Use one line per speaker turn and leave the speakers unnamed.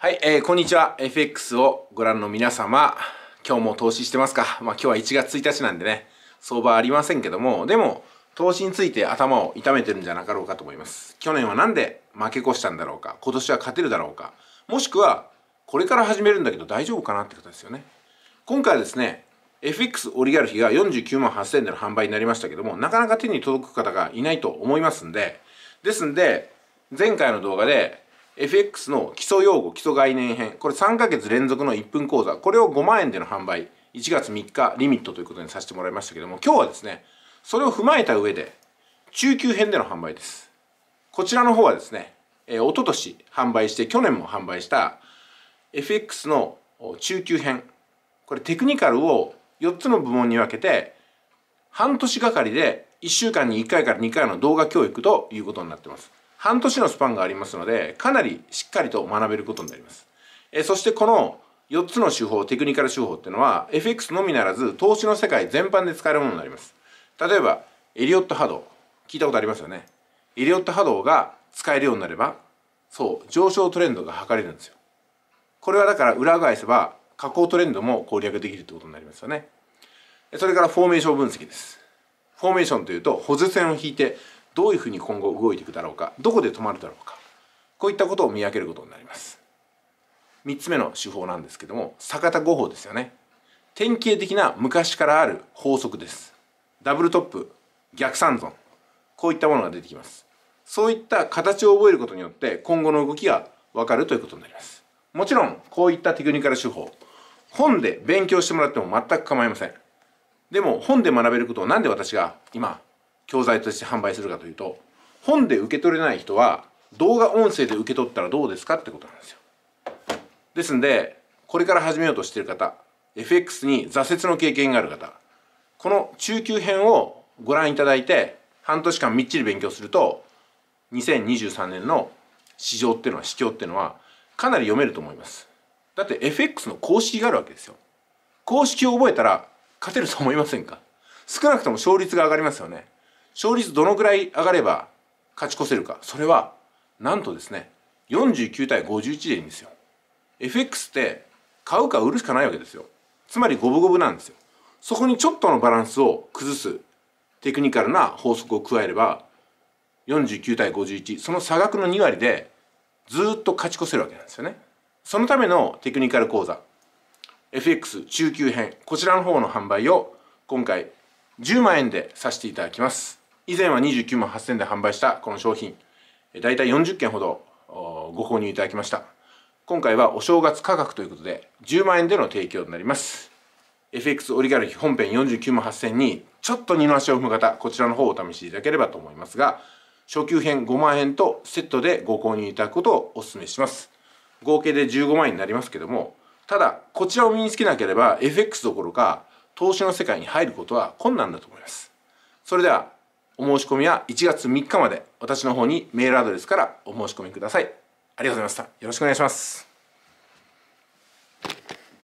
はい、えー、こんにちは。FX をご覧の皆様。今日も投資してますかまあ今日は1月1日なんでね、相場ありませんけども、でも、投資について頭を痛めてるんじゃなかろうかと思います。去年はなんで負け越したんだろうか今年は勝てるだろうかもしくは、これから始めるんだけど大丈夫かなってことですよね。今回はですね、FX オリガルヒが49万8000円での販売になりましたけども、なかなか手に届く方がいないと思いますんで、ですんで、前回の動画で、FX の基礎用語基礎概念編これ3ヶ月連続の1分講座これを5万円での販売1月3日リミットということにさせてもらいましたけども今日はですねそれを踏まえた上で中級編での販売ですこちらの方はですね、えー、一昨年販売して去年も販売した FX の中級編これテクニカルを4つの部門に分けて半年がかりで1週間に1回から2回の動画教育ということになってます半年のスパンがありますのでかなりしっかりと学べることになります。えそしてこの4つの手法テクニカル手法っていうのは FX のみならず投資の世界全般で使えるものになります例えばエリオット波動聞いたことありますよねエリオット波動が使えるようになればそう上昇トレンドが測れるんですよこれはだから裏返せば下降トレンドも攻略できるってことになりますよねそれからフォーメーション分析ですフォーメーションというと補助線を引いてどういうふうに今後動いていくだろうかどこで止まるだろうかこういったことを見分けることになります3つ目の手法なんですけども逆田五法ですよね典型的な昔からある法則ですダブルトップ逆三尊こういったものが出てきますそういった形を覚えることによって今後の動きが分かるということになりますもちろんこういったテクニカル手法本で勉強してもらっても全く構いませんでも本で学べることを何で私が今教材として販売するかというと本で受け取れない人は動画音声で受け取ったらどうですかってことなんですよですんでこれから始めようとしている方 FX に挫折の経験がある方この中級編をご覧いただいて半年間みっちり勉強すると2023年の市場っていうのは市況っていうのはかなり読めると思いますだって FX の公式があるわけですよ公式を覚えたら勝てると思いませんか少なくとも勝率が上がりますよね勝率どのくらい上がれば勝ち越せるかそれはなんとですね49対51でいいんですよ FX って買うか売るしかないわけですよつまり五分五分なんですよそこにちょっとのバランスを崩すテクニカルな法則を加えれば49対51その差額の2割でずっと勝ち越せるわけなんですよねそのためのテクニカル講座 FX 中級編こちらの方の販売を今回10万円でさせていただきます以前は29万8000円で販売したこの商品大体40件ほどご購入いただきました今回はお正月価格ということで10万円での提供になります FX オリガルヒ本編49万8000円にちょっと二の足を踏む方こちらの方をお試しいただければと思いますが初級編5万円とセットでご購入いただくことをお勧めします合計で15万円になりますけどもただこちらを身につけなければ FX どころか投資の世界に入ることは困難だと思いますそれではお申し込みは1月3日まで私の方にメールアドレスからお申し込みくださいありがとうございましたよろしくお願いします